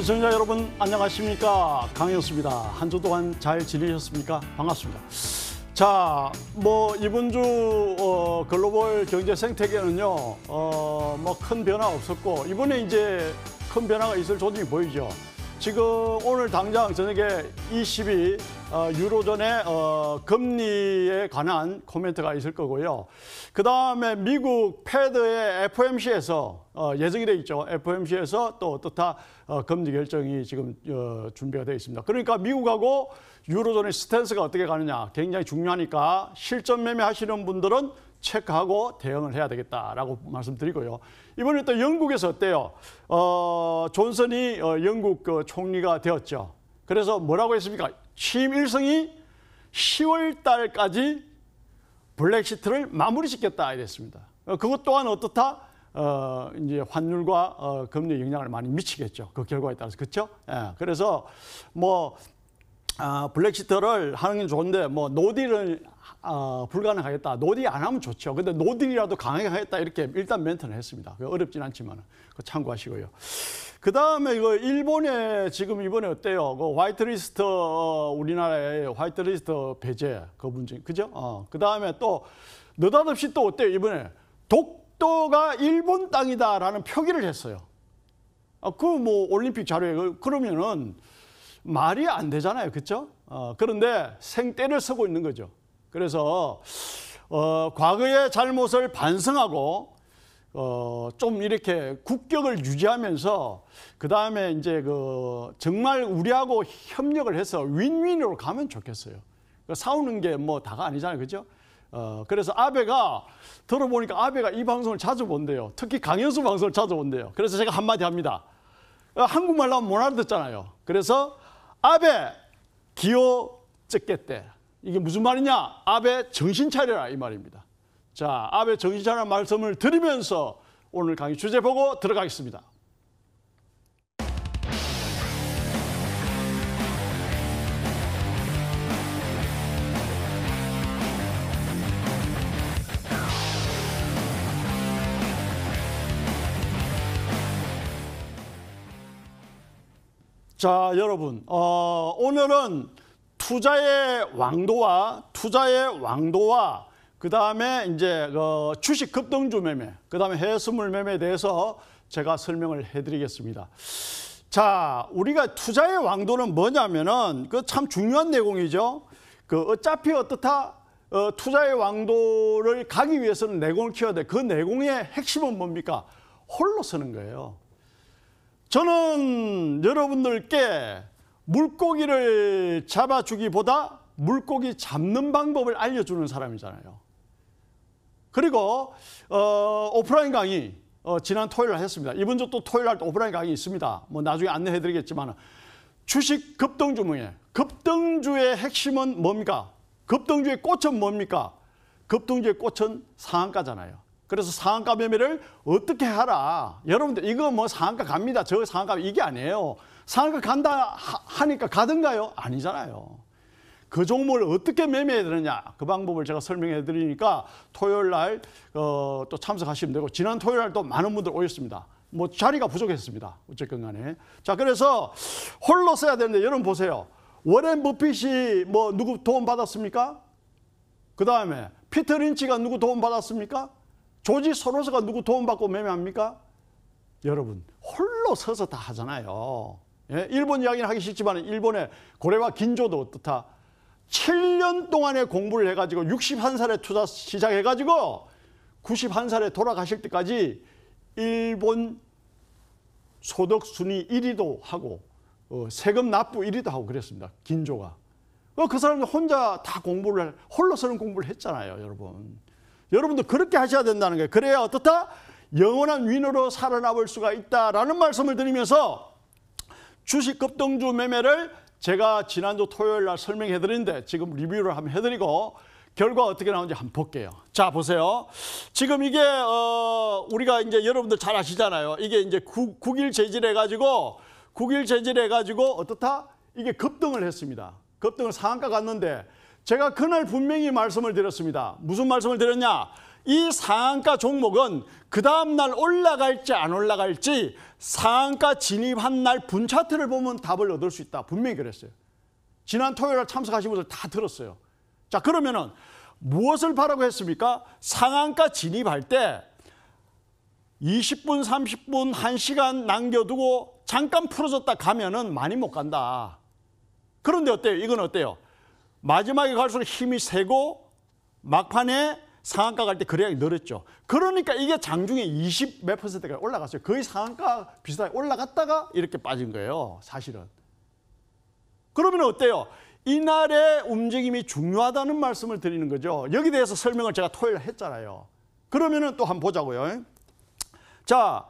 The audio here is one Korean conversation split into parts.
시청자 여러분 안녕하십니까 강현수입니다. 한 주 동안 잘 지내셨습니까? 반갑습니다. 자, 뭐 이번 주 어, 글로벌 경제 생태계는요, 어, 뭐 큰 변화 없었고 이번에 이제 큰 변화가 있을 조짐이 보이죠. 지금 오늘 당장 저녁에 20이 어, 유로존의 어, 금리에 관한 코멘트가 있을 거고요. 그 다음에 미국 패드의 FOMC에서 어, 예정이 돼 있죠. FOMC에서 또 어떻다 어, 금리 결정이 지금 어, 준비가 되어 있습니다. 그러니까 미국하고 유로존의 스탠스가 어떻게 가느냐 굉장히 중요하니까 실전 매매하시는 분들은 체크하고 대응을 해야 되겠다라고 말씀드리고요. 이번에 또 영국에서 어때요? 어, 존슨이 어, 영국 그 총리가 되었죠. 그래서 뭐라고 했습니까? 취임 일성이 10월 달까지 블랙시트를 마무리짓겠다 이랬습니다. 어, 그것 또한 어떻다? 어, 이제 환율과 어, 금리 영향을 많이 미치겠죠. 그 결과에 따라서 그렇죠. 예, 그래서 뭐 아, 블랙시트를 하는 게 좋은데 뭐 노딜을 아, 불가능하겠다. 노딜 안 하면 좋죠. 근데 노딜이라도 강하게 하겠다 이렇게 일단 멘트는 했습니다. 어렵진 않지만 그 참고하시고요. 그 다음에 이거 일본에 지금 이번에 어때요? 그 화이트리스트 어, 우리나라의 화이트리스트 배제 그 문제 그죠? 어, 그 다음에 또 느닷없이 또 어때요? 이번에 독도가 일본 땅이다라는 표기를 했어요. 아, 그뭐 올림픽 자료에 그러면은. 말이 안 되잖아요. 그렇죠? 어, 그런데 생떼를 쓰고 있는 거죠. 그래서 어, 과거의 잘못을 반성하고 어, 좀 이렇게 국격을 유지하면서 그 다음에 이제 그 정말 우리하고 협력을 해서 윈윈으로 가면 좋겠어요. 싸우는 그 게뭐 다가 아니잖아요. 그죠? 렇 어, 그래서 아베가 들어보니까 아베가 이 방송을 자주 본대요. 특히 강현수 방송을 자주 본대요. 그래서 제가 한마디 합니다. 어, 한국말로 하면 못 알아듣잖아요. 그래서 아베 기어 찢겠대. 이게 무슨 말이냐? 아베 정신 차려라 이 말입니다. 자, 아베 정신 차려 말씀을 드리면서 오늘 강의 주제 보고 들어가겠습니다. 자, 여러분, 어, 오늘은 투자의 왕도와 투자의 왕도와 그 다음에 이제 어, 주식 급등주 매매, 그 다음에 해수물 매매에 대해서 제가 설명을 해드리겠습니다. 자, 우리가 투자의 왕도는 뭐냐면은 그 참 중요한 내공이죠. 그 어차피 어떻다 어, 투자의 왕도를 가기 위해서는 내공을 키워야 돼. 그 내공의 핵심은 뭡니까? 홀로 서는 거예요. 저는 여러분들께 물고기를 잡아주기보다 물고기 잡는 방법을 알려주는 사람이잖아요. 그리고 어, 오프라인 강의 어, 지난 토요일 날 했습니다. 이번 주 또 토요일 날 오프라인 강의 있습니다. 뭐 나중에 안내해 드리겠지만 주식 급등주 뭐에 급등주의 핵심은 뭡니까? 급등주의 꽃은 뭡니까? 급등주의 꽃은 상한가잖아요. 그래서 상한가 매매를 어떻게 하라. 여러분들 이거 뭐 상한가 갑니다. 저 상한가 이게 아니에요. 상한가 간다 하니까 가든가요? 아니잖아요. 그 종목을 어떻게 매매해야 되느냐 그 방법을 제가 설명해 드리니까 토요일 날또 어, 참석하시면 되고 지난 토요일 날 또 많은 분들 오셨습니다. 뭐 자리가 부족했습니다. 어쨌건 간에. 자 그래서 홀로 써야 되는데 여러분 보세요. 워렌 버핏이 뭐 누구 도움 받았습니까? 그 다음에 피터 린치가 누구 도움 받았습니까? 조지 소로스가 누구 도움받고 매매합니까? 여러분 홀로 서서 다 하잖아요. 예? 일본 이야기는 하기 싫지만 일본의 고래와 긴조도 어떻다. 7년 동안의 공부를 해가지고 61살에 투자 시작해가지고 91살에 돌아가실 때까지 일본 소득 순위 1위도 하고 어, 세금 납부 1위도 하고 그랬습니다. 긴조가. 어, 그 사람이 혼자 다 공부를 홀로서는 공부를 했잖아요, 여러분. 여러분도 그렇게 하셔야 된다는 거예요. 그래야 어떻다? 영원한 위너로 살아나볼 수가 있다라는 말씀을 드리면서 주식 급등주 매매를 제가 지난주 토요일 날 설명해 드리는데 지금 리뷰를 한번 해 드리고 결과 어떻게 나오는지 한번 볼게요. 자, 보세요. 지금 이게 어 우리가 이제 여러분들 잘 아시잖아요. 이게 이제 국 9일 재질해 가지고 국일 재질해 가지고 어떻다? 이게 급등을 했습니다. 급등을 상한가 갔는데 제가 그날 분명히 말씀을 드렸습니다. 무슨 말씀을 드렸냐? 이 상한가 종목은 그 다음날 올라갈지 안 올라갈지 상한가 진입한 날 분차트를 보면 답을 얻을 수 있다. 분명히 그랬어요. 지난 토요일 에 참석하신 분들 다 들었어요. 자, 그러면은 무엇을 바라고 했습니까? 상한가 진입할 때 20분, 30분, 1시간 남겨두고 잠깐 풀어졌다 가면은 많이 못 간다. 그런데 어때요? 이건 어때요? 마지막에 갈수록 힘이 세고 막판에 상한가 갈 때 거래량이 늘었죠. 그러니까 이게 장중에 20 몇퍼센트가 올라갔어요. 거의 상한가 비슷하게 올라갔다가 이렇게 빠진 거예요. 사실은. 그러면 어때요? 이날의 움직임이 중요하다는 말씀을 드리는 거죠. 여기 대해서 설명을 제가 토요일 에 했잖아요. 그러면은 또 한번 보자고요. 자,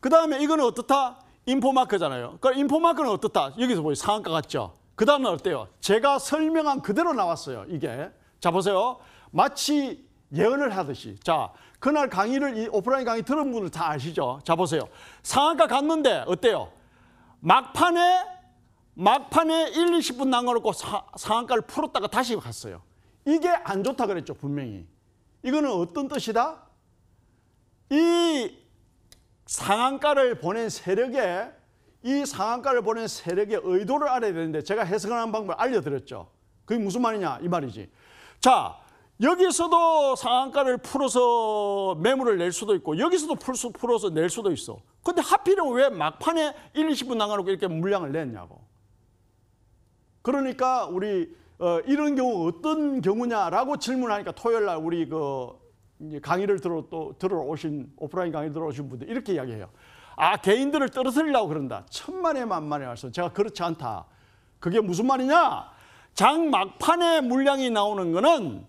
그 다음에 이거는 어떻다? 인포마크잖아요. 그 인포마크는 어떻다? 여기서 보세요. 상한가 같죠? 그 다음은 어때요? 제가 설명한 그대로 나왔어요. 이게. 자, 보세요. 마치 예언을 하듯이. 자, 그날 강의를, 이 오프라인 강의 들은 분들 다 아시죠? 자, 보세요. 상한가 갔는데 어때요? 막판에, 막판에 1, 20분 남겨놓고 상한가를 풀었다가 다시 갔어요. 이게 안 좋다 그랬죠, 분명히. 이거는 어떤 뜻이다? 이 상한가를 보낸 세력에 이 상한가를 보낸 세력의 의도를 알아야 되는데 제가 해석하는 방법을 알려드렸죠. 그게 무슨 말이냐 이 말이지. 자 여기서도 상한가를 풀어서 매물을 낼 수도 있고 여기서도 풀수, 풀어서 낼 수도 있어. 근데 하필이면 왜 막판에 1, 20분 나가놓고 이렇게 물량을 냈냐고. 그러니까 우리 어, 이런 경우 어떤 경우냐라고 질문하니까 토요일 날 우리 그 강의를 들어 또 들어 오신 오프라인 강의 들어 오신 분들 이렇게 이야기해요. 아 개인들을 떨어뜨리려고 그런다. 천만에만만에 말씀. 제가 그렇지 않다. 그게 무슨 말이냐? 장 막판에 물량이 나오는 거는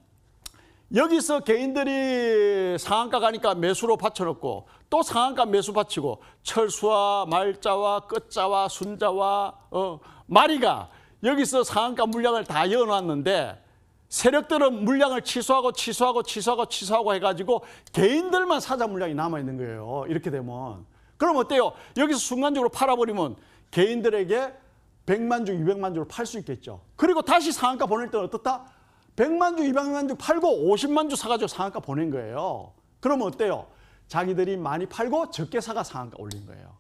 여기서 개인들이 상한가 가니까 매수로 받쳐놓고 또 상한가 매수 받치고 철수와 말자와 끝자와 순자와 어, 마리가 여기서 상한가 물량을 다 열어놨는데 세력들은 물량을 취소하고 취소하고 취소하고 취소하고 해가지고 개인들만 사자 물량이 남아있는 거예요. 이렇게 되면 그럼 어때요? 여기서 순간적으로 팔아버리면 개인들에게 100만 주, 200만 주를 팔수 있겠죠. 그리고 다시 상한가 보낼 때는 어떻다? 100만 주, 200만 주 팔고 50만 주 사가지고 상한가 보낸 거예요. 그럼 어때요? 자기들이 많이 팔고 적게 사가 상한가 올린 거예요.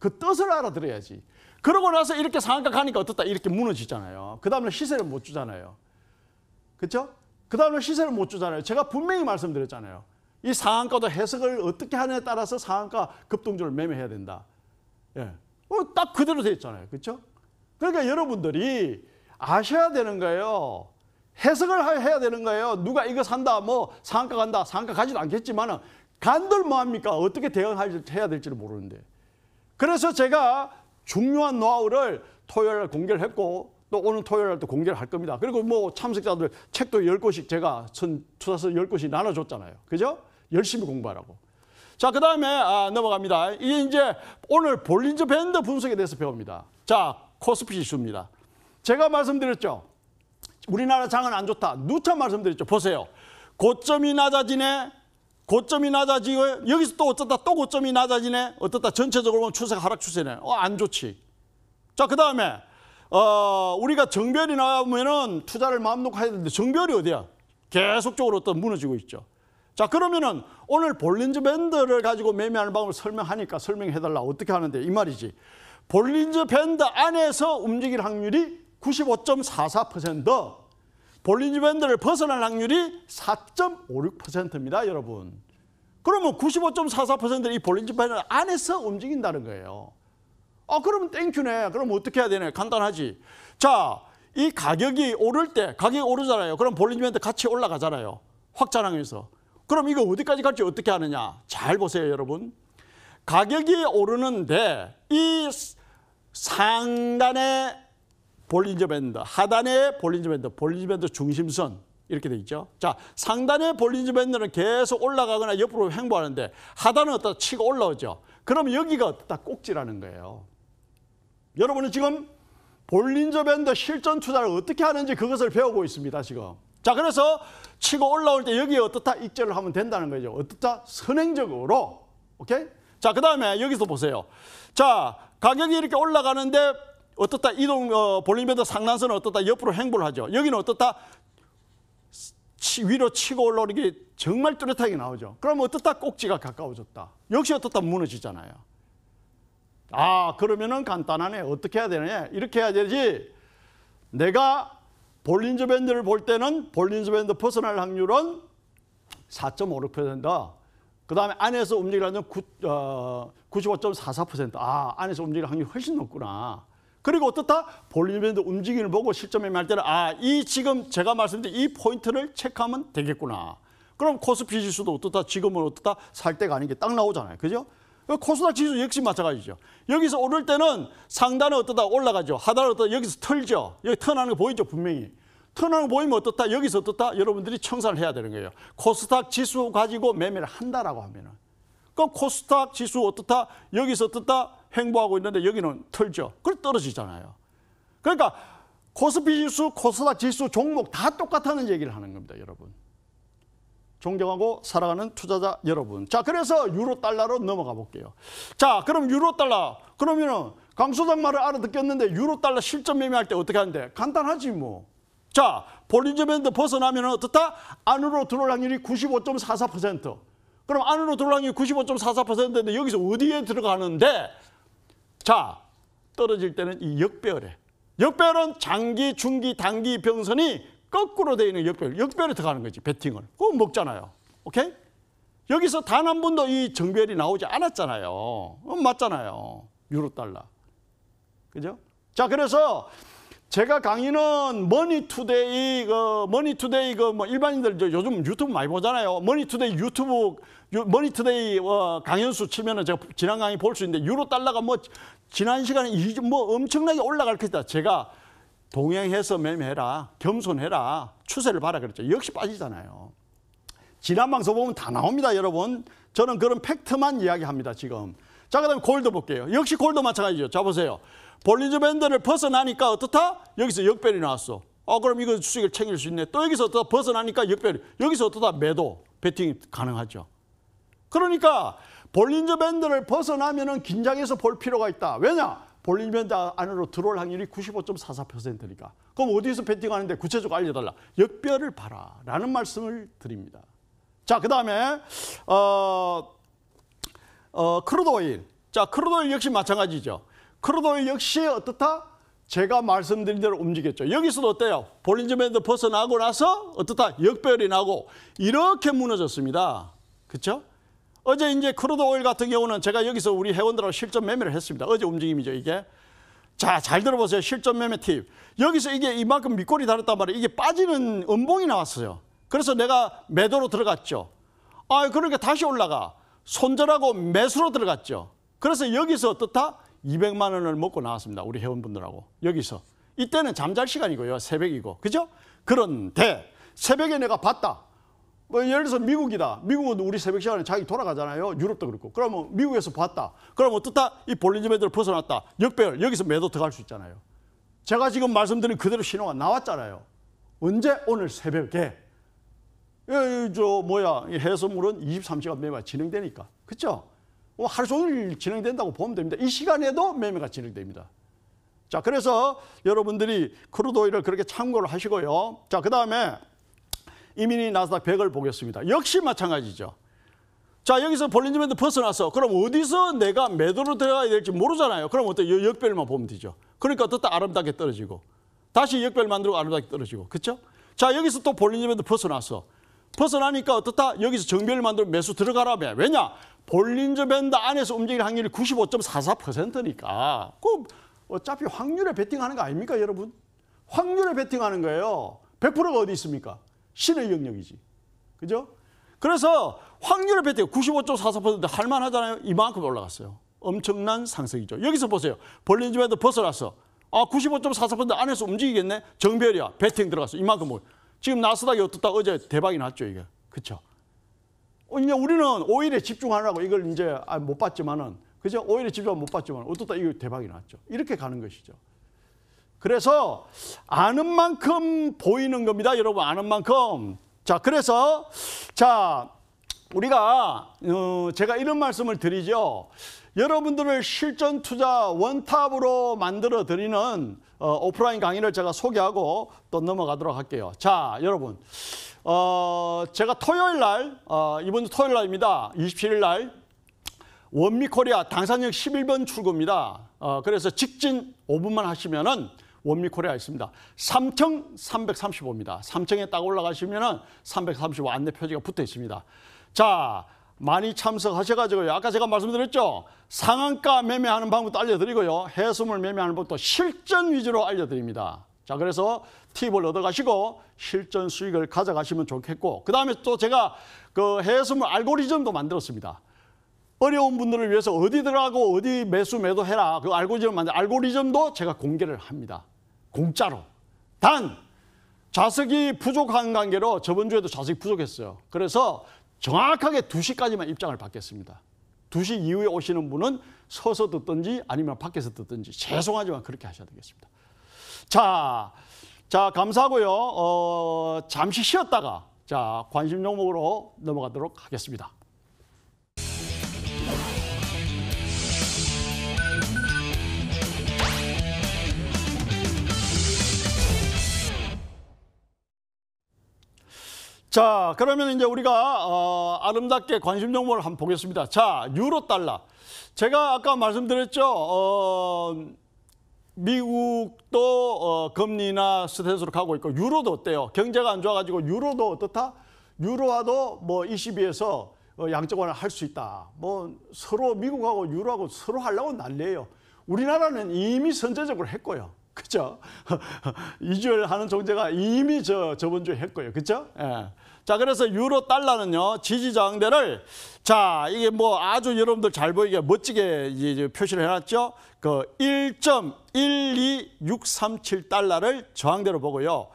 그 뜻을 알아들어야지. 그러고 나서 이렇게 상한가 가니까 어떻다? 이렇게 무너지잖아요. 그 다음에 시세를 못 주잖아요. 그렇죠? 그 다음에 시세를 못 주잖아요. 제가 분명히 말씀드렸잖아요. 이 상한가도 해석을 어떻게 하느냐에 따라서 상한가 급등주를 매매해야 된다. 예. 어, 딱 그대로 돼 있잖아요. 그죠 그러니까 여러분들이 아셔야 되는 거예요. 해석을 해야 되는 거예요. 누가 이거 산다, 뭐 상한가 간다, 상한가 가지도 않겠지만 간들 뭐합니까? 어떻게 대응해야 될지를 모르는데. 그래서 제가 중요한 노하우를 토요일 날 공개를 했고 또 오늘 토요일 날또 공개를 할 겁니다. 그리고 뭐 참석자들 책도 열권씩 제가 투자서 열권씩 나눠줬잖아요. 그죠? 열심히 공부하라고. 자, 그 다음에 아, 넘어갑니다. 이게 이제 오늘 볼린저 밴드 분석에 대해서 배웁니다. 자, 코스피 이슈입니다 제가 말씀드렸죠. 우리나라 장은 안 좋다. 누차 말씀드렸죠. 보세요. 고점이 낮아지네. 고점이 낮아지고 여기서 또 어떻다 또 고점이 낮아지네. 어떻다 전체적으로 보면 추세가 하락 추세네. 어, 안 좋지. 자, 그 다음에 어, 우리가 정별이 나오면은 투자를 마음 놓고 해야 되는데 정별이 어디야? 계속적으로 또 무너지고 있죠. 자 그러면은 오늘 볼린즈 밴드를 가지고 매매하는 방법을 설명하니까 설명해달라 어떻게 하는데 이 말이지 볼린즈 밴드 안에서 움직일 확률이 95.44% 볼린즈 밴드를 벗어날 확률이 4.56%입니다 여러분 그러면 95.44%는 이 볼린즈 밴드 안에서 움직인다는 거예요 아 그러면 땡큐네 그럼 어떻게 해야 되네 간단하지 자 이 가격이 오를 때 가격이 오르잖아요 그럼 볼린즈 밴드 같이 올라가잖아요 확장하면서 그럼 이거 어디까지 갈지 어떻게 하느냐? 잘 보세요, 여러분. 가격이 오르는데 이 상단에 볼린저 밴드, 하단에 볼린저 밴드, 볼린저 밴드 중심선 이렇게 돼 있죠. 자, 상단의 볼린저 밴드는 계속 올라가거나 옆으로 횡보하는데 하단은 어떻다 치고 올라오죠. 그럼 여기가 어떻다 꼭지라는 거예요. 여러분은 지금 볼린저 밴드 실전 투자를 어떻게 하는지 그것을 배우고 있습니다, 지금. 자, 그래서 치고 올라올 때 여기에 어떻다 익절을 하면 된다는 거죠. 어떻다 선행적으로. 오케이? 자, 그다음에 여기서 보세요. 자, 가격이 이렇게 올라가는데 어떻다 이동 어, 볼륨배드 상단선은 어떻다 옆으로 행보를 하죠. 여기는 어떻다 치, 위로 치고 올라오는 게 정말 뚜렷하게 나오죠. 그럼 어떻다 꼭지가 가까워졌다. 역시 어떻다 무너지잖아요. 아 그러면은 간단하네. 어떻게 해야 되느냐. 이렇게 해야 되지. 내가 볼린저 밴드를 볼 때는 볼린저 밴드 퍼스널 확률은 4.56%. 그 다음에 안에서 움직이는 어, 95.44%. 아, 안에서 움직일 확률이 훨씬 높구나. 그리고 어떻다? 볼린저 밴드 움직임을 보고 실점에 말 때는 아, 이 지금 제가 말씀드린 이 포인트를 체크하면 되겠구나. 그럼 코스피 지수도 어떻다? 지금은 어떻다? 살 때가 아닌 게 딱 나오잖아요. 그죠? 코스닥 지수 역시 마찬가지죠. 여기서 오를 때는 상단에 어떻다 올라가죠. 하단에 어떻다 여기서 털죠 여기 턴하는 거 보이죠 분명히. 턴하는 거 보이면 어떻다 여기서 어떻다 여러분들이 청산을 해야 되는 거예요. 코스닥 지수 가지고 매매를 한다라고 하면은. 그 코스닥 지수 어떻다 여기서 어떻다 행보하고 있는데 여기는 털죠 그걸 떨어지잖아요. 그러니까 코스피 지수, 코스닥 지수 종목 다 똑같다는 얘기를 하는 겁니다 여러분. 존경하고 사랑하는 투자자 여러분. 자, 그래서 유로 달러로 넘어가 볼게요. 자, 그럼 유로 달러. 그러면은 강 소장 말을 알아듣겠는데 유로 달러 실전 매매할 때 어떻게 하는데? 간단하지 뭐. 자, 볼리저밴드 벗어나면 어떻다? 안으로 들어올 확률이 95.44%. 그럼 안으로 들어올 확률이 95.44%인데 여기서 어디에 들어가는데? 자, 떨어질 때는 이 역배열에. 역배열은 장기, 중기, 단기 병선이 거꾸로 되어 있는 역별, 역별에 들어가는 거지, 배팅을. 그거 먹잖아요. 오케이? 여기서 단 한 번도 이 정별이 나오지 않았잖아요. 어, 맞잖아요. 유로 달러. 그죠? 자, 그래서 제가 강의는 머니투데이 어, 그 머니투데이 그 뭐 일반인들 요즘 유튜브 많이 보잖아요. 머니투데이 유튜브 머니투데이 어, 강연수 치면은 제가 지난 강의 볼 수 있는데 유로 달러가 뭐 지난 시간에 뭐 엄청나게 올라갈 것이다. 제가 동행해서 매매해라. 겸손해라. 추세를 봐라 그랬죠. 역시 빠지잖아요. 지난 방송 보면 다 나옵니다, 여러분. 저는 그런 팩트만 이야기합니다, 지금. 자, 그 다음에 골드 볼게요. 역시 골드 마찬가지죠. 자, 보세요. 볼린저 밴드를 벗어나니까 어떻다? 여기서 역별이 나왔어. 아, 그럼 이거 수익을 챙길 수 있네. 또 여기서 어떻다? 벗어나니까 역별이. 여기서 어떻다? 매도. 배팅이 가능하죠. 그러니까 볼린저 밴드를 벗어나면은 긴장해서 볼 필요가 있다. 왜냐? 볼리면 링 안으로 들어올 확률이 95.44%니까. 그럼 어디서 베팅하는데 구체적으로 알려달라. 역별을 봐라. 라는 말씀을 드립니다. 자, 그 다음에, 어, 어, 크루도일. 자, 크루도일 역시 마찬가지죠. 크루도일 역시 어떻다? 제가 말씀드린 대로 움직였죠. 여기서도 어때요? 볼링저밴드 벗어나고 나서 어떻다? 역별이 나고 이렇게 무너졌습니다. 그렇죠? 어제 이제 크루드 오일 같은 경우는 제가 여기서 우리 회원들하고 실전 매매를 했습니다. 어제 움직임이죠, 이게. 자, 잘 들어보세요. 실전 매매 팁. 여기서 이게 이만큼 밑골이 달았단 말이에요. 이게 빠지는 음봉이 나왔어요. 그래서 내가 매도로 들어갔죠. 아, 그러니까 다시 올라가. 손절하고 매수로 들어갔죠. 그래서 여기서 어떻다? 200만 원을 먹고 나왔습니다. 우리 회원분들하고. 여기서. 이때는 잠잘 시간이고요. 새벽이고. 그죠? 그런데 새벽에 내가 봤다. 뭐 예를 들어서 미국이다. 미국은 우리 새벽 시간에 자기 돌아가잖아요. 유럽도 그렇고. 그러면 미국에서 봤다. 그러면 어떻다? 이 볼린저 매도를 벗어났다. 역배열 여기서 매도 들어갈 수 있잖아요. 제가 지금 말씀드린 그대로 신호가 나왔잖아요. 언제? 오늘 새벽에. 예, 저 뭐야 해소물은 23시간 매매가 진행되니까. 그쵸뭐 하루 종일 진행된다고 보면 됩니다. 이 시간에도 매매가 진행됩니다. 자, 그래서 여러분들이 크루도이를 그렇게 참고를 하시고요. 자, 그 다음에 이민이 나스닥 100을 보겠습니다. 역시 마찬가지죠. 자 여기서 볼린지밴드 벗어나서 그럼 어디서 내가 매도로 들어가야 될지 모르잖아요. 그럼 어때 역별만 보면 되죠. 그러니까 어또 아름답게 떨어지고 다시 역별 만들고 아름답게 떨어지고 그렇죠? 자 여기서 또볼린지밴드 벗어나서 벗어나니까 어떻다 여기서 정별 만들고 매수 들어가라며 왜냐 볼린저 밴드 안에서 움직일 확률이 95.44%니까 그 어차피 확률에 베팅하는 거 아닙니까 여러분 확률에 베팅하는 거예요 100%가 어디 있습니까 신의 영역이지. 그죠? 그래서 확률을 뱉대요. 95.44% 할만하잖아요. 이만큼 올라갔어요. 엄청난 상승이죠. 여기서 보세요. 벌린 집에도 벗어났어. 아, 95.44% 안에서 움직이겠네. 정별이야. 배팅 들어갔어. 이만큼 뭐. 지금 나스닥이 어떻다 어제 대박이 났죠, 이게. 그렇죠? 이제 우리는 오일에 집중하라고 이걸 이제 아, 못 봤지만은 그죠? 오일에 집중 못 봤지만 어떻다 이거 대박이 났죠. 이렇게 가는 것이죠. 그래서 아는 만큼 보이는 겁니다. 여러분 아는 만큼. 자, 그래서 자, 우리가 어, 제가 이런 말씀을 드리죠. 여러분들을 실전 투자 원탑으로 만들어 드리는 어, 오프라인 강의를 제가 소개하고 또 넘어가도록 할게요. 자, 여러분. 어, 제가 토요일 날, 어, 이번 주 토요일 날입니다. 27일 날 원미 코리아 당산역 11번 출구입니다. 어, 그래서 직진 5분만 하시면은 원미 코리아 있습니다. 3층 335입니다. 3층에 딱 올라가시면은 335 안내 표지가 붙어 있습니다. 자, 많이 참석하셔가지고요. 아까 제가 말씀드렸죠. 상한가 매매하는 방법도 알려드리고요. 해수물 매매하는 법도 실전 위주로 알려드립니다. 자, 그래서 팁을 얻어가시고 실전 수익을 가져가시면 좋겠고, 그 다음에 또 제가 그 해수물 알고리즘도 만들었습니다. 어려운 분들을 위해서 어디 들어가고 어디 매수 매도해라. 그 알고리즘 만들 알고리즘도 제가 공개를 합니다. 공짜로. 단 좌석이 부족한 관계로 저번 주에도 좌석이 부족했어요. 그래서 정확하게 2시까지만 입장을 받겠습니다. 2시 이후에 오시는 분은 서서 듣든지 아니면 밖에서 듣든지 죄송하지만 그렇게 하셔야 되겠습니다. 자, 자 감사하고요. 어, 잠시 쉬었다가 자 관심 종목으로 넘어가도록 하겠습니다. 자, 그러면 이제 우리가 어, 아름답게 관심 종목을 한번 보겠습니다. 자, 유로 달러. 제가 아까 말씀드렸죠. 어, 미국도 어, 금리나 스탠스로 가고 있고 유로도 어때요? 경제가 안 좋아가지고 유로도 어떻다? 유로화도 뭐 22에서 어, 양적완화 할수 있다. 뭐 서로 미국하고 유로하고 서로 하려고 난리예요. 우리나라는 이미 선제적으로 했고요. 그죠? 이주열 하는 종제가 이미 저 저번 주에 했고요. 그죠? 예. 자, 그래서 유로 달러는요, 지지저항대를 자, 이게 뭐 아주 여러분들 잘 보이게 멋지게 이제 표시를 해놨죠. 그 1.12637달러를 저항대로 보고요.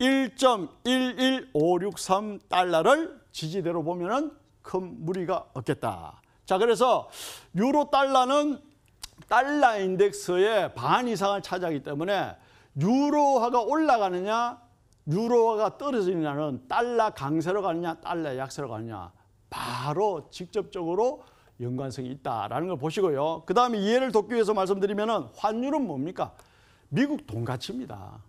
1.11563달러를 지지대로 보면은 큰 무리가 없겠다. 자, 그래서 유로 달러는 달러 인덱스의 반 이상을 차지하기 때문에 유로화가 올라가느냐 유로가 떨어지느냐는 달러 강세로 가느냐 달러 약세로 가느냐 바로 직접적으로 연관성이 있다라는 걸 보시고요. 그다음에 이해를 돕기 위해서 말씀드리면 환율은 뭡니까? 미국 돈 가치입니다.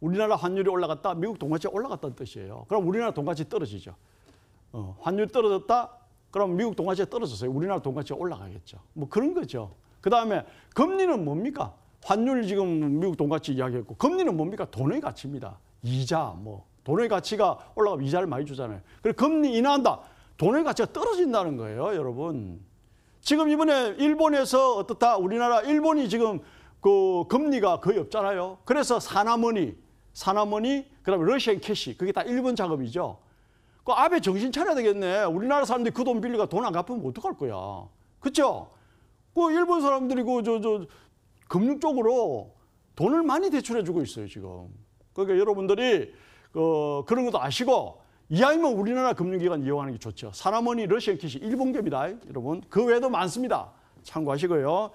우리나라 환율이 올라갔다 미국 돈 가치가 올라갔다는 뜻이에요. 그럼 우리나라 돈 가치 떨어지죠. 어, 환율 떨어졌다 그럼 미국 돈 가치가 떨어졌어요. 우리나라 돈 가치가 올라가겠죠. 뭐 그런 거죠. 그다음에 금리는 뭡니까? 환율 지금 미국 돈 가치 이야기했고 금리는 뭡니까? 돈의 가치입니다. 이자, 뭐 돈의 가치가 올라가면 이자를 많이 주잖아요. 그리고 금리 인하한다. 돈의 가치가 떨어진다는 거예요, 여러분. 지금 이번에 일본에서 어떻다? 우리나라 일본이 지금 그 금리가 거의 없잖아요. 그래서 사나머니, 사나머니, 그다음에 러시안 캐시, 그게 다 일본 작업이죠. 그 아베 정신 차려야 되겠네. 우리나라 사람들이 그 돈 빌리가 돈 안 갚으면 어떡할 거야. 그렇죠? 그 일본 사람들이 그 저 저 금융 쪽으로 돈을 많이 대출해 주고 있어요 지금. 그러니까 여러분들이 어, 그런 것도 아시고 이왕이면 우리나라 금융기관 이용하는 게 좋죠. 사나머니 러시안 키시 일본계입다 여러분 그 외에도 많습니다. 참고하시고요.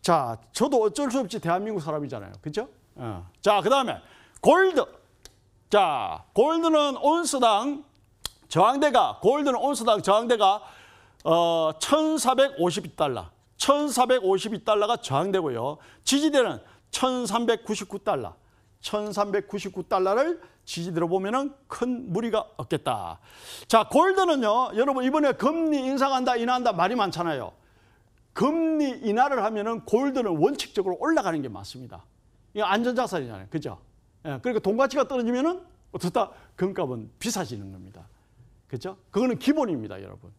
자, 저도 어쩔 수 없이 대한민국 사람이잖아요. 그죠? 어. 자, 그 다음에 골드. 자, 골드는 온스당 저항대가 골드는 온스당 저항대가 어, 1452달러. 1452달러가 저항되고요. 지지대는 1399달러. 1399달러를 지지들어보면큰 무리가 없겠다. 자, 골드는요. 여러분 이번에 금리 인상한다, 인하한다 말이 많잖아요. 금리 인하를 하면은 골드는 원칙적으로 올라가는 게 맞습니다. 이거 안전자산이잖아요. 그죠? 예, 그러니까 돈 가치가 떨어지면은 어떻다? 금값은 비싸지는 겁니다. 그죠? 그거는 기본입니다, 여러분.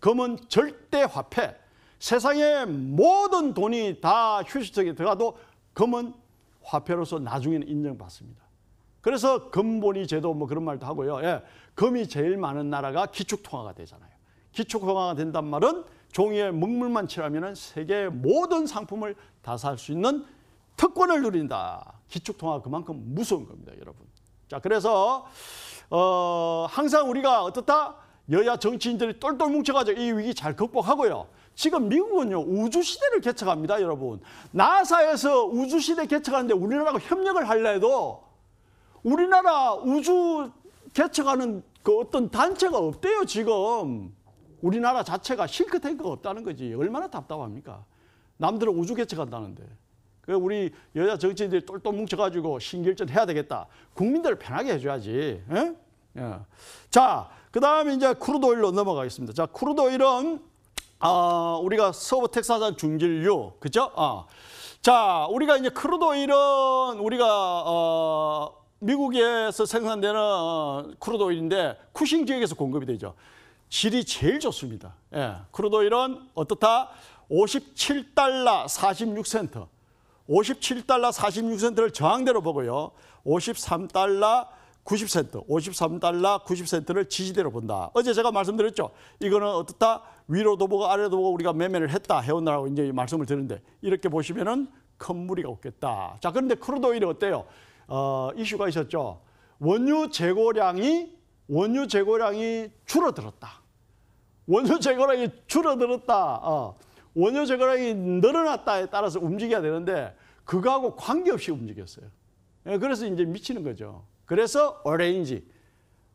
금은 절대 화폐. 세상의 모든 돈이 다 휴지통에 들어가도 금은 화폐로서 나중에는 인정받습니다. 그래서 금본위 제도 뭐 그런 말도 하고요. 예, 금이 제일 많은 나라가 기축통화가 되잖아요. 기축통화가 된단 말은 종이에 먹물만 칠하면 세계의 모든 상품을 다 살 수 있는 특권을 누린다. 기축통화 그만큼 무서운 겁니다, 여러분. 자, 그래서 어, 항상 우리가 어떻다? 여야 정치인들이 똘똘 뭉쳐가지고 이 위기 잘 극복하고요. 지금 미국은요 우주 시대를 개척합니다, 여러분. 나사에서 우주 시대 개척하는데 우리나라가 협력을 할려 해도 우리나라 우주 개척하는 그 어떤 단체가 없대요, 지금. 우리나라 자체가 실크탱크가 없다는 거지. 얼마나 답답합니까? 남들은 우주 개척한다는데. 그 우리 여자 정치인들이 똘똘 뭉쳐가지고 신결전 해야 되겠다. 국민들을 편하게 해줘야지. 예. 자, 그 다음에 이제 크루드 오일로 넘어가겠습니다. 자, 크루드 오일은 아, 우리가 서부 텍사산 중진류, 그죠? 아. 자, 우리가 이제 크루도일은 우리가 어, 미국에서 생산되는 어, 크루도일인데 쿠싱 지역에서 공급이 되죠. 질이 제일 좋습니다. 예. 크루도일은 어떻다? 57달러 46센트. 57달러 4 6센터를 저항대로 보고요. 53달러 90센트, 53달러 9 0센터를 지지대로 본다. 어제 제가 말씀드렸죠. 이거는 어떻다? 위로도 보고 아래도 보고 우리가 매매를 했다 해온다라고 이제 말씀을 드는데 이렇게 보시면은 큰 무리가 없겠다. 자 그런데 크루도일이 어때요? 어, 이슈가 있었죠. 원유 재고량이 원유 재고량이 줄어들었다. 원유 재고량이 줄어들었다. 어. 원유 재고량이 늘어났다에 따라서 움직여야 되는데 그거하고 관계없이 움직였어요. 예, 그래서 이제 미치는 거죠. 그래서 오인지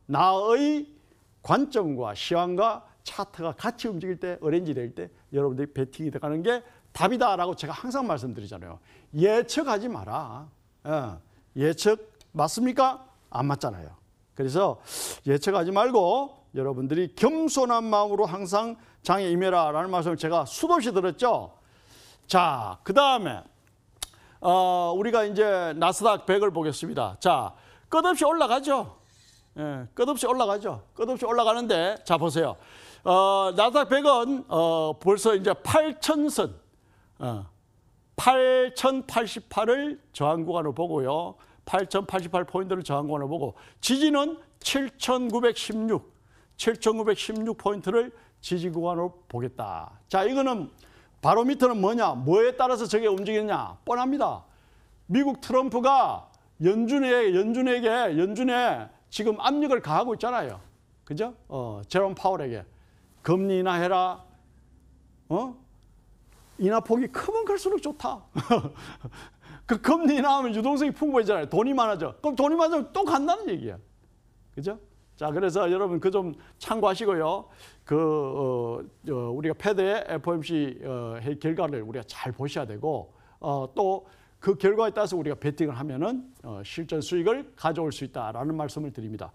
나의 관점과 시황과 차트가 같이 움직일 때 오렌지 될 때 여러분들이 배팅이 들어가는 게 답이다라고 제가 항상 말씀드리잖아요. 예측하지 마라. 예. 예측 맞습니까? 안 맞잖아요. 그래서 예측하지 말고 여러분들이 겸손한 마음으로 항상 장에 임해라라는 말씀을 제가 수도 없이 들었죠. 자, 그 다음에 어, 우리가 이제 나스닥 100을 보겠습니다. 자, 끝없이 올라가죠. 예, 끝없이 올라가죠. 끝없이 올라가는데 자 보세요. 어, 나스닥 100은 어, 벌써 이제 8천선 어, 8,088을 저항 구간으로 보고요. 8,088 포인트를 저항 구간으로 보고 지지는 7,916 7,916 포인트를 지지 구간으로 보겠다. 자, 이거는 바로미터는 뭐냐? 뭐에 따라서 저게 움직이느냐? 뻔합니다. 미국 트럼프가 연준에 연준에게 연준에 지금 압력을 가하고 있잖아요. 그죠? 어, 제롬 파월에게 금리나 해라. 어? 인하폭이 크면 클수록 좋다. 그 금리 나오면 유동성이 풍부해지잖아요. 돈이 많아져. 그럼 돈이 많아지면 또 간다는 얘기야. 그죠? 자, 그래서 여러분 그 좀 참고하시고요. 그, 어, 어, 우리가 패드에 FOMC 어, 결과를 우리가 잘 보셔야 되고, 어, 또그 결과에 따라서 우리가 베팅을 하면은 어, 실전 수익을 가져올 수 있다라는 말씀을 드립니다.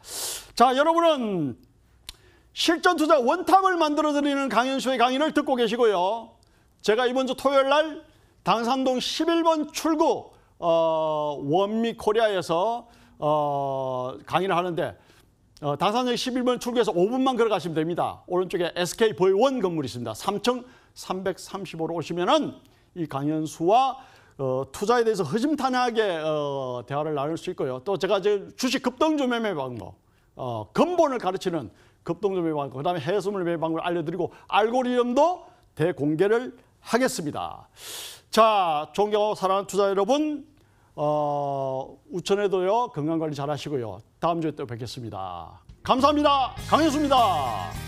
자, 여러분은 실전 투자 원탑을 만들어 드리는 강연수의 강의를 듣고 계시고요. 제가 이번 주 토요일 날 당산동 11번 출구 어, 원미 코리아에서 어, 강의를 하는데 어, 당산동 11번 출구에서 5분만 걸어가시면 됩니다. 오른쪽에 SK 보이원 건물이 있습니다. 3층 335로 오시면은 이 강연수와 어, 투자에 대해서 허심탄회하게 어, 대화를 나눌 수 있고요. 또 제가 이제 주식 급등 조 매매 방법, 어, 근본을 가르치는 급등 조 매매 방법, 그다음에 해수물 매매 방법을 알려드리고 알고리즘도 대공개를 하겠습니다. 자, 존경하고 사랑하는 투자 여러분, 어, 우천에도요 건강관리 잘 하시고요. 다음 주에 또 뵙겠습니다. 감사합니다. 강현수입니다.